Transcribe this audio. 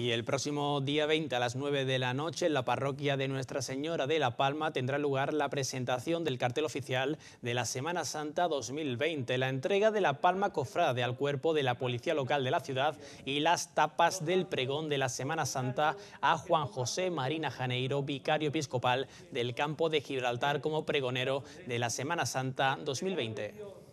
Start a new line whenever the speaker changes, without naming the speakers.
Y el próximo día 20 a las 9 de la noche en la parroquia de Nuestra Señora de La Palma tendrá lugar la presentación del cartel oficial de la Semana Santa 2020, la entrega de la Palma Cofrade al cuerpo de la policía local de la ciudad y las tapas del pregón de la Semana Santa a Juan José Marina Janeiro, vicario episcopal del campo de Gibraltar como pregonero de la Semana Santa 2020.